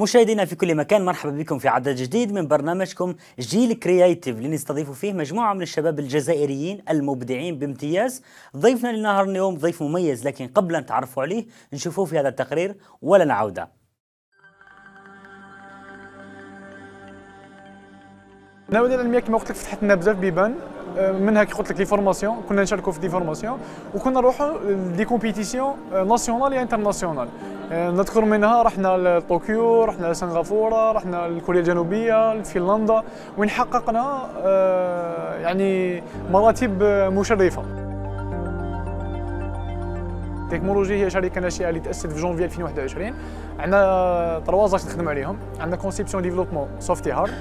مشاهدينا في كل مكان مرحبا بكم في عدد جديد من برنامجكم جيل كرياتيف اللي نستضيف فيه مجموعة من الشباب الجزائريين المبدعين بامتياز ضيفنا لنهار اليوم ضيف مميز لكن قبل أن تعرفوا عليه نشوفوه في هذا التقرير ولا نعوده ناويين العلميه كما قلت لك فتحت لنا بزاف بيبان أه، منها كي قلت لك لي فورماسيون كنا نشاركوا في دي فورماسيون وكنا نروحوا لدي كومبيتيسيون ناسيونال يا انترناسيونال آه، نذكر منها رحنا لطوكيو رحنا لسنغافوره رحنا لكوريا الجنوبيه لفنلندا وين حققنا آه، يعني مراتب مشرفه تكنولوجي هي شركه ناشئه اللي تاسست في جونفي 2021 عندنا تروازاش نخدم عليهم عندنا كونسيبسيون ديفلوبمون سوفت هارد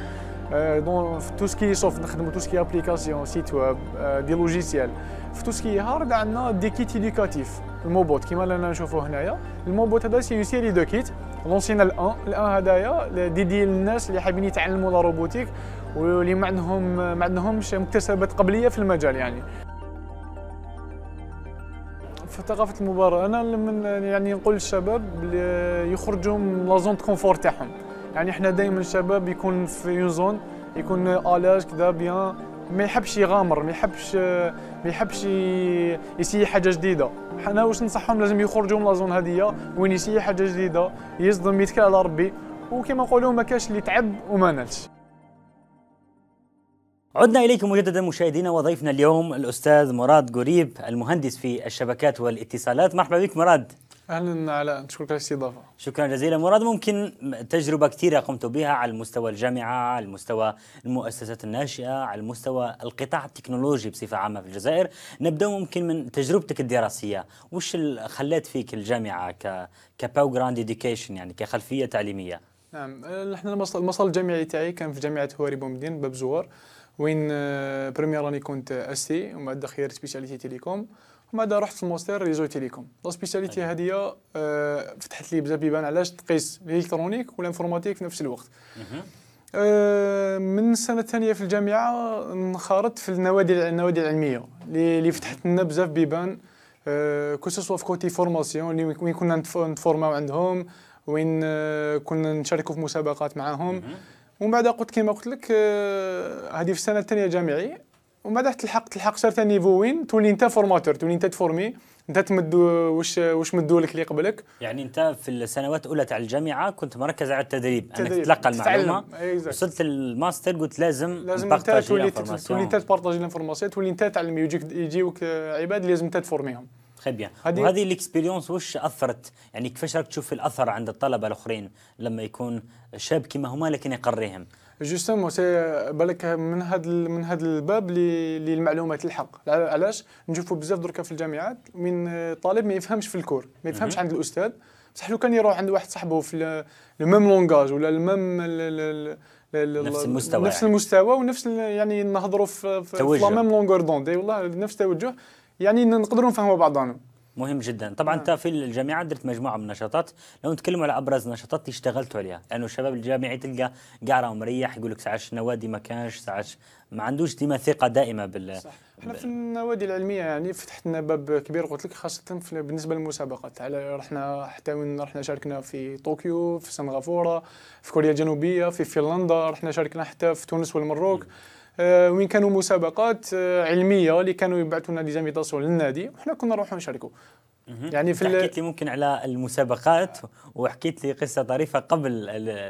دون euh, في تو سكي سوفت نخدموا تو سكي ابليكاسيون سيت ويب دي لوجيسيال في تو سكي هارد عندنا دي كيت ايديكاتيف الموبوت كيما رانا نشوفوا هنايا الموبوت هذا سي سيري دو كيت لونسينا الان الان هذايا ديدي للناس اللي حابين يتعلموا لا روبوتيك واللي ما عندهم ما عندهمش مكتسبات قبليه في المجال يعني في ثقافه المباراه انا من يعني نقول للشباب يخرجوا من لا زون كونفور تاعهم يعني احنا دائما الشباب يكون في يون زون يكون الاج كذا بيان ما يحبش يغامر ما يحبش ما يحبش يسيي حاجه جديده حنا واش ننصحهم لازم يخرجوا من لازون هذه وين يسيي حاجه جديده يصدم يتكل على ربي وكما نقولوا ما كاش اللي تعب وما نالش عدنا إليكم مجددا مشاهدينا وضيفنا اليوم الأستاذ مراد قريب المهندس في الشبكات والاتصالات مرحبا بك مراد اهلا علاء نشكرك على الاستضافه شكرا جزيلا مراد ممكن تجربه كثيره قمت بها على المستوى الجامعه على المستوى المؤسسات الناشئه على المستوى القطاع التكنولوجي بصفه عامه في الجزائر نبدا ممكن من تجربتك الدراسيه وش اللي خلات فيك الجامعه ك كباو جراند ايديوكيشن يعني كخلفيه تعليميه نعم احنا آه، المصل الجامعي تاعي كان في جامعه هواري بومدين باب زوار وين بريمير راني كنت اسي ومن بعد خيرت سبيشاليتي تيليكوم وماذا رحت في الماستر ريزو تيليكوم لا سبيسياليتي هذه أيوة. آه، فتحت لي بزاف بيبان علاش تقيس الالكترونيك والانفورماتيك في نفس الوقت آه، من السنه الثانيه في الجامعه انخرطت في النوادي النوادي العلميه اللي فتحت لنا بزاف بيبان آه، كو سوسوا في كوتي فورماسيون وين كنا نتفورماو عندهم وين كنا نشاركوا في مسابقات معاهم ومن بعد قلت كما قلت لك هذه في السنه الثانيه جامعي ومن بعد تلحق تلحق شرط نيفو وين تولي انت فورماتور تولي انت تفورمي انت تمد واش واش مدوا لك اللي قبلك يعني انت في السنوات الاولى تاع الجامعه كنت مركز على التدريب, التدريب. انك تتلقى المعلومه إيه، وصلت الماستر قلت لازم لازم انت تولي تولي انت تبارطاجي الانفورماسيون تولي انت تعلم يجيك يجيوك عباد لازم انت تفورميهم تخي بيان يعني. وهذه الاكسبيريونس واش اثرت يعني كيفاش راك تشوف الاثر عند الطلبه الاخرين لما يكون شاب كيما هما لكن يقريهم جوستومون سي بالك من هذا من هذا الباب اللي الحق علاش نشوفوا بزاف دركا في الجامعات من طالب ما يفهمش في الكور ما يفهمش عند الاستاذ بصح لو كان يروح عند واحد صاحبه في الميم لونغاج ولا الميم نفس المستوى نفس يعني. المستوى ونفس يعني نهضروا في, في لا ميم لونغور دي والله نفس التوجه يعني نقدروا نفهموا بعضنا مهم جدا طبعا نعم. انت في الجامعه درت مجموعه من النشاطات لو نتكلم على ابرز نشاطات اللي اشتغلتوا عليها لانه يعني الشباب الجامعي تلقى قاع راه مريح يقول لك ساعات النوادي ما كانش ساعات ما عندوش ديما ثقه دائمه بال صح. احنا في النوادي العلميه يعني فتحت لنا باب كبير قلت لك خاصه بالنسبه للمسابقات على رحنا حتى وين رحنا شاركنا في طوكيو في سنغافوره في كوريا الجنوبيه في فنلندا رحنا شاركنا حتى في تونس والمروك م. آه، وين كانوا مسابقات آه، علميه اللي كانوا يبعثوا لنا ديزانفيتاسيون للنادي وحنا كنا نروحوا نشاركوا يعني في حكيت لي ممكن على المسابقات وحكيت لي قصه طريفه قبل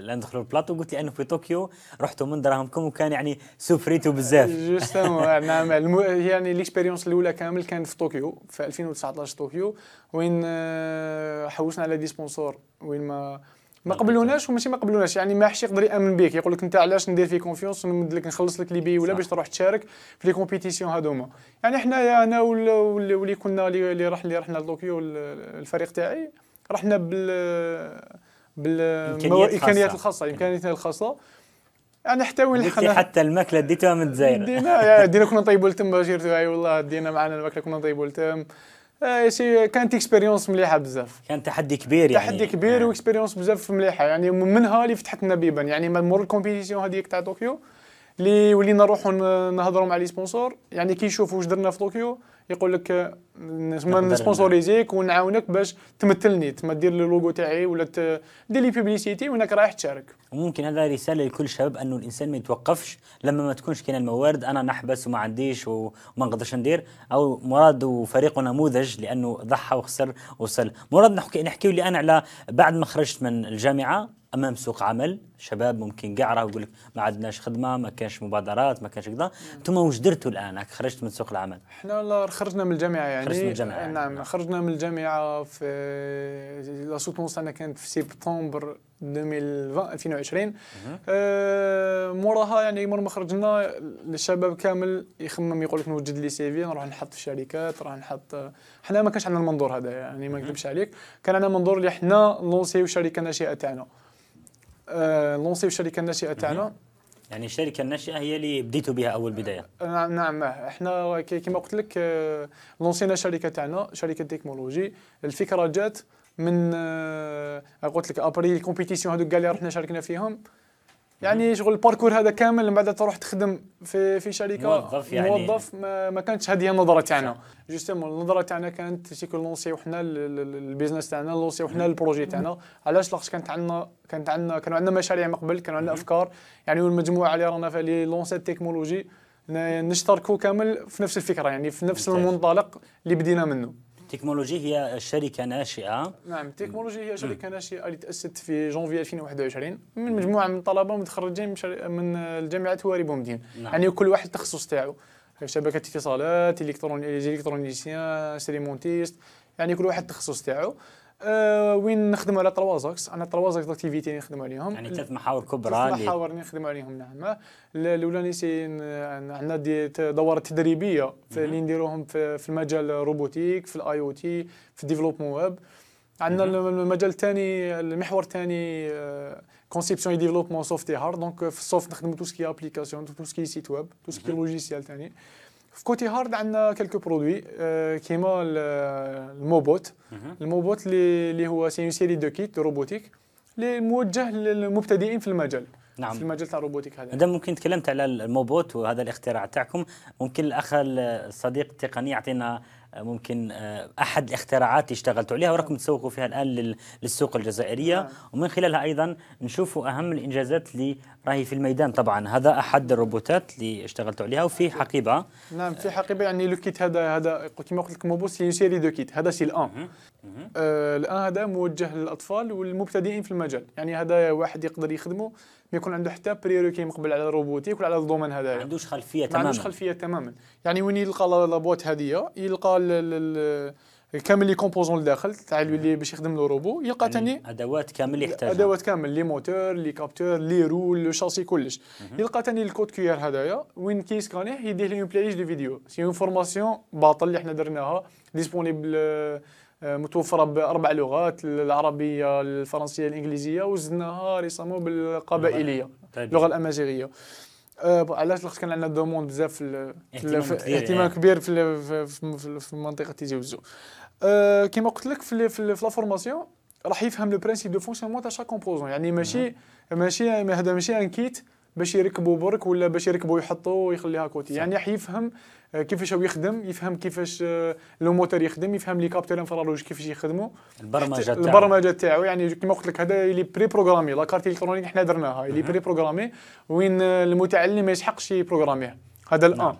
لا ندخلوا البلاطو قلت لي انه في طوكيو رحتوا من دراهمكم وكان يعني سوفريتو بزاف جوستومون نعم, نعم. يعني ليكسبيريونس الاولى كامل كانت في طوكيو في 2019 طوكيو وين آه، حوسنا على دي سبونسور وين ما ما قبلوناش وماشي ما قبلوناش يعني ما حش يقدر يامن بك يقول لك انت علاش ندير في كونفيونس نمد لك نخلص لك لي بي ولا باش تروح تشارك في لي كومبيتيسيون هذوما يعني حنايا انا واللي كنا اللي رحنا اللي رحنا لطوكيو الفريق تاعي رحنا بال بالامكانيات الخاصه الامكانيات الخاصه يعني حتى وين حنا حتى الماكله ديتوها من الجزائر دينا دينا كنا نطيبوا لتم باش اي والله دينا معنا الماكله كنا نطيبوا لتم آه، سي كانت اكسبيريونس مليحه بزاف كان تحدي كبير يعني تحدي كبير آه. واكسبيريونس بزاف مليحه يعني منها اللي فتحت لنا بيبان يعني من مور الكومبيتيسيون هذيك تاع طوكيو اللي ولينا نروحوا نهضروا مع لي سبونسور يعني كي يشوفوا واش درنا في طوكيو يقول لك نسبونسوريزيك ونعاونك باش تمثلني تما دير لي لوغو تاعي ولا دير لي بيبليسيتي وانك رايح تشارك وممكن هذا رساله لكل شاب انه الانسان ما يتوقفش لما ما تكونش كاين الموارد انا نحبس وما عنديش وما نقدرش ندير او مراد وفريقه نموذج لانه ضحى وخسر وصل مراد نحكي نحكيو لي انا على بعد ما خرجت من الجامعه امام سوق عمل شباب ممكن قعره يقول لك ما عندناش خدمه ما كانش مبادرات ما كانش كذا انتم واش درتوا الان خرجت من سوق العمل احنا والله خرجنا من الجامعه يعني خرجت من الجامعه يعني. نعم خرجنا من الجامعه في لا سوتونس انا كانت في سبتمبر 2020 أه موراها يعني مور ما خرجنا الشباب كامل يخمم يقول لك نوجد لي سي في نروح نحط في شركات راح نحط حنا ما كانش عندنا المنظور هذا يعني ما نكذبش عليك كان عندنا منظور اللي حنا نلونسيو شركه ناشئه تاعنا لونسي آه، في الشركه الناشئه تاعنا يعني الشركه الناشئه هي اللي بديتوا بها اول بدايه آه، نعم،, نعم نعم احنا كما قلت لك آه، لونسينا الشركه تاعنا شركه تكنولوجي الفكره جات من قلت لك ابري الكومبيتيسيون هذوك قال لي رحنا شاركنا فيهم يعني شغل الباركور هذا كامل من بعد تروح تخدم في في شركه موظف يعني موظف ما, ما كانتش هذه هي النظره تاعنا جوستومون النظره تاعنا كانت شي كون لونسيو البيزنس تاعنا لونسي وحنا البروجي تاعنا علاش لاخاطش كانت عندنا كانت عندنا كانوا عندنا مشاريع من قبل كانوا عندنا افكار يعني والمجموعه اللي رانا فيها اللي لونسي التكنولوجي نشتركوا كامل في نفس الفكره يعني في نفس المنطلق اللي بدينا منه تكنولوجي هي شركة ناشئة نعم تكنولوجي هي شركة ناشئة اللي تأسست في جونفي 2021 من مجموعة من الطلبة متخرجين من الجامعة هواري بومدين نعم. يعني كل واحد تخصص تاعو شبكة اتصالات الكترونيسيان سيريمونتيست يعني كل واحد تخصص تاعو آه، وين نخدم على تروازاكس انا تروازاكس اكتيفيتي اللي نخدم عليهم يعني ثلاث محاور كبرى ثلاث محاور اللي نخدم عليهم نعم الاولاني سي عندنا دي دورات تدريبيه نعم. اللي نديروهم في, المجال الروبوتيك في الاي او تي في ديفلوبمون ويب عندنا نعم. المجال الثاني المحور الثاني كونسيبسيون اي ديفلوبمون سوفت هارد دونك في السوفت نخدموا تو سكي ابليكاسيون تو سكي سيت ويب تو سكي لوجيسيال ثاني في كوتي هارد عندنا كيلكو برودوي كيما الموبوت الموبوت اللي هو سي اون سيري دو كيت روبوتيك اللي موجه للمبتدئين في المجال نعم في المجال تاع الروبوتيك هذا مادام ممكن تكلمت على الموبوت وهذا الاختراع تاعكم ممكن الاخ الصديق التقني يعطينا ممكن آه، احد الاختراعات اللي اشتغلتوا عليها وراكم تسوقوا فيها الان للسوق الجزائريه نعم. ومن خلالها ايضا نشوفوا اهم الانجازات اللي راهي في الميدان طبعا هذا احد الروبوتات اللي اشتغلتوا عليها وفي نعم. حقيبه نعم في حقيبه يعني لو كيت هذا هذا كيما قلت لك موبوس سي سيري دو كيت هذا سي الان آه، الان هذا موجه للاطفال والمبتدئين في المجال يعني هذا واحد يقدر يخدمه ما يكون عنده حتى كي مقبل على الروبوتيك ولا على الدومين هذايا ما عندوش خلفيه تماما ما عندوش خلفيه تماما يعني وين يلقى لابوات هذه يلقى كامل لي كومبوزون لداخل تاع اللي باش يخدم له روبو يلقى ثاني يعني ادوات كامل يحتاجها ادوات كامل لي موتور لي كابتور لي رول لو شاسي كلش يلقى ثاني الكود كيو ار هذايا وين كيسكانيه يديه لي بلايليش دو فيديو سي اون فورماسيون باطل اللي حنا درناها ديسبونيبل متوفره باربع لغات العربيه الفرنسيه الانجليزيه وزدناها ريسامون بالقبائليه اللغه الامازيغيه آه، علاش لقيت كان عندنا دوموند بزاف في اهتمام يعني. كبير في في منطقه تيزي وزو آه، كما قلت لك في لا فورماسيون راح يفهم لو برانسيب دو فونكسيونمون تاع شاك كومبوزون يعني ماشي ماشي هذا ماشي ان كيت باش يركبوا برك ولا باش يركبوا يحطوا ويخليها كوتي يعني راح يفهم آه، كيفاش هو يخدم يفهم كيفاش آه، لو موتور يخدم يفهم لي كابتور انفراروج كيفاش يخدموا البرمجه تاعو البرمجه تاعو يعني كما قلت لك هذا اللي بري بروغرامي لا كارت الكترونيك حنا درناها اللي بري بروغرامي وين آه، المتعلم ما يسحقش يبروغراميها هذا الان نعم.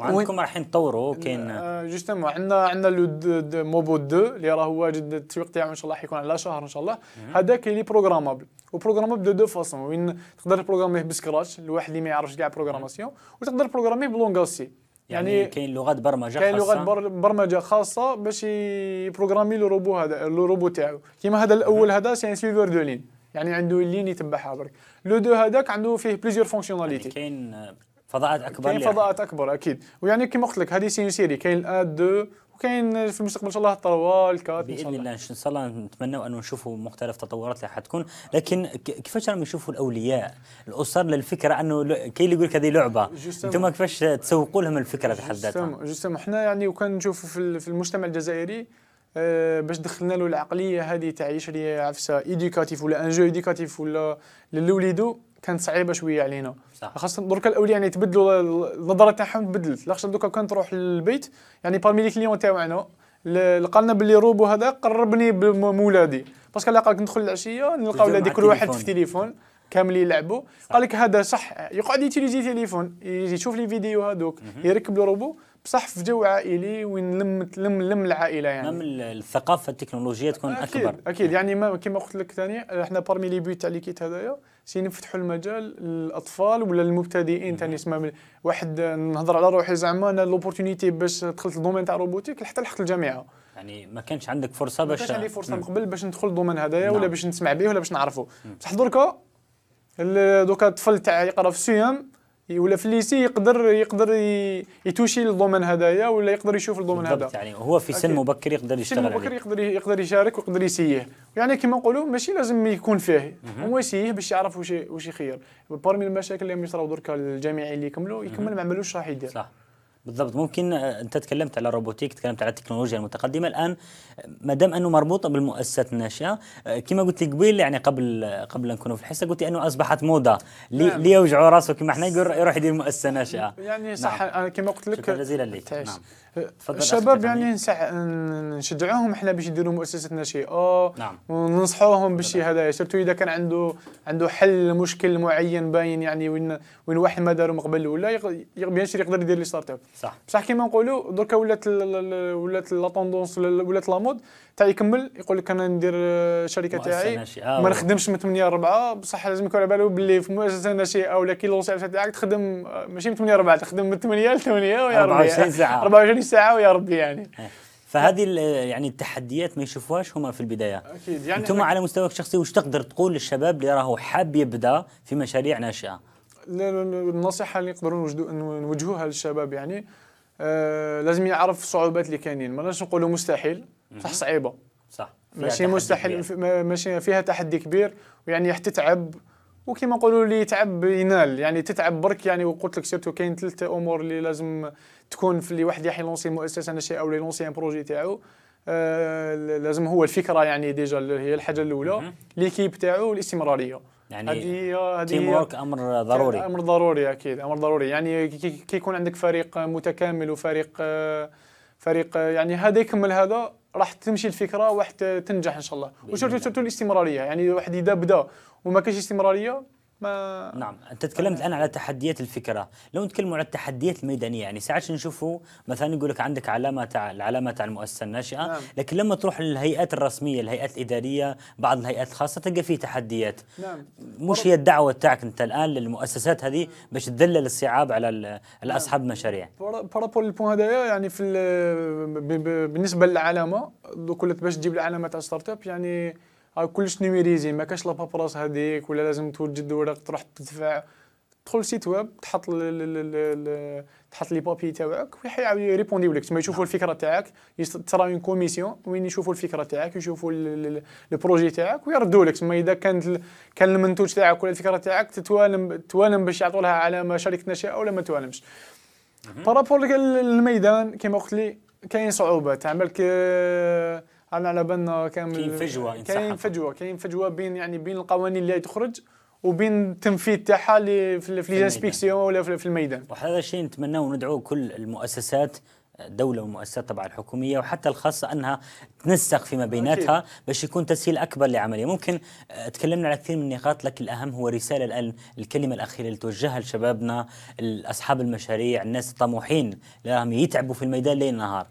وعندكم رايحين تطوروا كاين آه، جوستومون عندنا عندنا لو موبو 2 اللي راه جد التسويق تاعو ان شاء الله حيكون على شهر ان شاء الله هذاك اللي بروغرامابل وبروغرامابل دو دو فاسون وين تقدر بروغراميه بسكراتش الواحد اللي ما يعرفش كاع بروغراماسيون وتقدر تبروغراميه بلونغاسي يعني, يعني كاين لغات برمجه خاصه كاين لغات برمجه خاصه باش يبروغرامي لو روبو هذا لو روبو تاعو كيما هذا الاول هذا سي ان سيفور دو لين يعني عنده لين يتبعها برك لو دو هذاك عنده فيه بليزيور فونكسيوناليتي يعني كاين فضاءات اكبر كاين فضاءات اكبر اكيد ويعني كما قلت لك هذه سين سيري كاين الاد دو وكاين في المستقبل ان شاء الله الثروه الكات باذن الله ان شاء الله نتمنى انه نشوفوا مختلف التطورات اللي حتكون لكن كيفاش راهم يشوفوا الاولياء الاسر للفكره انه كاين اللي يقول لك هذه لعبه انتم كيفاش تسوقوا لهم الفكره بحد ذاتها جوستومون حنا يعني وكان نشوفوا في المجتمع الجزائري أه باش دخلنا له العقليه هذه تاع يشري عفسه ايديكاتيف ولا ان جو ايديكاتيف ولا للوليدو كانت صعيبه شويه علينا خاصه درك الاولياء يعني تبدلوا النظره تاعهم تبدلت لاخاطر دوكا كان تروح للبيت يعني بارمي لي كليون تاعنا لقى باللي روبو هذا قربني بمولادي باسكو قالك ندخل العشيه نلقى ولادي كل واحد في تليفون كامل يلعبوا قال لك هذا صح يقعد يتيليزي تليفون يشوف لي فيديو هذوك يركب الروبو بصح في جو عائلي وين لم لم لم العائله يعني من الثقافه التكنولوجيه تكون اكيد اكبر اكيد يعني كما قلت لك ثاني احنا بارمي لي بيوت تاع ليكيت هذايا نفتحوا المجال للاطفال ولا المبتدئين ثاني اسمها نعم. تسمى واحد نهضر على روحي زعما انا لوبورتونيتي باش دخلت الدومين تاع روبوتيك حتى لحقت الجامعه يعني ما كانش عندك فرصه باش ما كانش عندي فرصه من قبل باش ندخل الدومين هذايا ولا نعم. باش نسمع به ولا باش نعرفه بصح دركا دوكا الطفل تاعي يقرا في السيام ولا في الليسي يقدر يقدر يتوشي للضمان هذايا ولا يقدر يشوف الضمان هذا يعني هو في سن مبكر يقدر يشتغل سن مبكر يقدر يقدر يشارك ويقدر يسيه يعني كما نقولوا ماشي لازم يكون فيه هو يسيه باش يعرف واش واش يخير بارمي المشاكل اللي يصراو دركا الجامعي اللي يكملوا يكمل ما عملوش راح يدير صح بالضبط ممكن آه، انت تكلمت على الروبوتيك تكلمت على التكنولوجيا المتقدمه الان ما دام انه مربوطه بالمؤسسات الناشئه آه، كما قلت لك قبيل يعني قبل آه، قبل ان نكونوا في الحصه قلت انه اصبحت موضه ليه نعم. لي يوجعوا راسه كما احنا يروح يدير مؤسسه ناشئه يعني نعم. صح نعم. كما قلت لك شكرا جزيلا لك نعم الشباب يعني نشجعوهم احنا باش يديروا مؤسسه ناشئه نعم وننصحوهم بالشيء هذا سيرتو اذا كان عنده عنده حل مشكل معين باين يعني وين وين واحد ما داروا من قبل ولا يقدر يدير لي ستارت اب صح بصح كيما نقولوا دركا ولات ولات لا طوندونس ولات لا مود تاع يكمل يقول لك انا ندير آه، شركه تاعي آه، ما نخدمش من 8 4 بصح لازم يكون على بالو باللي في مؤسسه ناشئه ولا كي لونسي تاعك تخدم آه، ماشي من 8 4 تخدم من 8 ل 8 ويا ربي 24 ساعه 24 ساعه ويا ربي يعني إيه. فهذه يعني التحديات ما يشوفوهاش هما في البدايه اكيد يعني انتم على مستواك الشخصي واش تقدر تقول للشباب اللي راهو حاب يبدا في مشاريع ناشئه النصيحه اللي نقدروا نوجهوها للشباب يعني آه لازم يعرف الصعوبات اللي كاينين ما نقولوا مستحيل صح صعيبه صح ماشي مستحيل ماشي فيها تحدي كبير ويعني حتى تعب وكما نقولوا اللي يتعب ينال يعني تتعب برك يعني وقلت لك سيرتو كاين ثلاث امور اللي لازم تكون في اللي واحد يحي لونسي مؤسسه نشي او لونسي ان بروجي تاعو آه لازم هو الفكره يعني ديجا هي الحاجه الاولى ليكيب تاعو والاستمراريه يعني هذه تيم وورك امر ضروري امر ضروري اكيد امر ضروري يعني كي يكون عندك فريق متكامل وفريق فريق يعني هذا يكمل هذا راح تمشي الفكره واحد تنجح ان شاء الله وشرط الاستمراريه يعني واحد اذا بدا وما كانش استمراريه ما نعم انت تكلمت الان على تحديات الفكره لو نتكلموا على التحديات الميدانيه يعني ساعات نشوفوا مثلا يقول لك عندك علامه تاع العلامه تاع المؤسسه الناشئه نعم. لكن لما تروح للهيئات الرسميه الهيئات الاداريه بعض الهيئات الخاصه تلقى فيه تحديات نعم مش هي الدعوه تاعك انت الان للمؤسسات هذه باش تذلل الصعاب على نعم. الاصحاب المشاريع بارابول البوان هذايا يعني في بالنسبه للعلامه دوك باش تجيب العلامه تاع ستارت اب يعني راه كلش نيميريزي ما كاش لا بابراس هذيك ولا لازم توجد ورق تروح تدفع تدخل للسيت ويب تحط تحط لي بابي تاعك ويحاول يريبونديو لك تما يشوفوا نعم. الفكره تاعك ترى اون كوميسيون وين يشوفوا الفكره تاعك يشوفوا البروجي تاعك ويردوا لك تما اذا كانت كان المنتوج تاعك ولا الفكره تاعك تتوالم توالم باش يعطوا لها علامه شركه ناشئه ولا ما توالمش بارابور للميدان كما قلت لي كاين صعوبات عملك انا على بالنا كامل كاين فجوه كاين فجوه كاين فجوه بين يعني بين القوانين اللي تخرج وبين التنفيذ تاعها في ليزانسبيكسيون ولا في الميدان وهذا الشيء نتمناه وندعو كل المؤسسات الدولة والمؤسسات طبعا الحكومية وحتى الخاصة أنها تنسق فيما بيناتها باش يكون تسهيل أكبر لعملية ممكن آه، تكلمنا على كثير من النقاط لكن الأهم هو رسالة الآن الكلمة الأخيرة اللي توجهها لشبابنا أصحاب المشاريع الناس الطموحين لهم يتعبوا في الميدان ليل نهار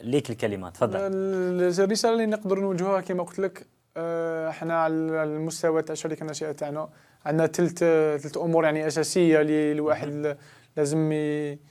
ليك الكلمه تفضل الرساله اللي نقدر نوجهها كما قلت لك احنا آه، على المستوى تاع الشركه الناشئه تاعنا عندنا ثلث ثلث امور يعني اساسيه للواحد لازم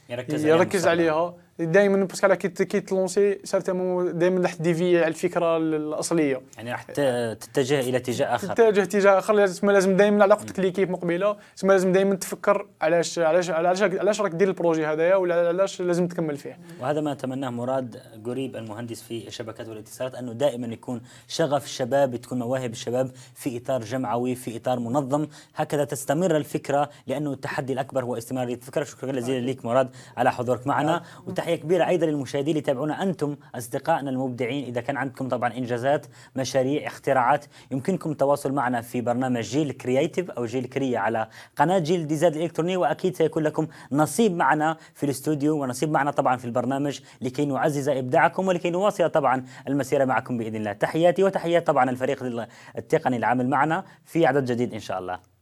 يركز, يركز عليها دائما باسكو كي تلونسي سارتامون دائما راح ديفي على الفكره الاصليه يعني راح تتجه الى اتجاه اخر تتجه اتجاه اخر تسمى لازم دائما علاقتك ليكيب مقبله تسمى لازم دائما تفكر علاش علاش علاش علاش راك دير البروجي هذايا ولا علاش لازم تكمل فيه وهذا ما اتمناه مراد قريب المهندس في الشبكات والاتصالات انه دائما يكون شغف الشباب تكون مواهب الشباب في اطار جمعوي في اطار منظم هكذا تستمر الفكره لانه التحدي الاكبر هو استمراريه الفكره شكرا جزيلا لك مراد على حضورك معنا نعم. وتحيه تحية كبيرة أيضا للمشاهدين اللي يتابعونا أنتم أصدقائنا المبدعين إذا كان عندكم طبعا إنجازات مشاريع اختراعات يمكنكم التواصل معنا في برنامج جيل كرياتيف أو جيل كريا على قناة جيل ديزاد الإلكترونية وأكيد سيكون لكم نصيب معنا في الاستوديو ونصيب معنا طبعا في البرنامج لكي نعزز إبداعكم ولكي نواصل طبعا المسيرة معكم بإذن الله تحياتي وتحيات طبعا الفريق التقني العامل معنا في عدد جديد إن شاء الله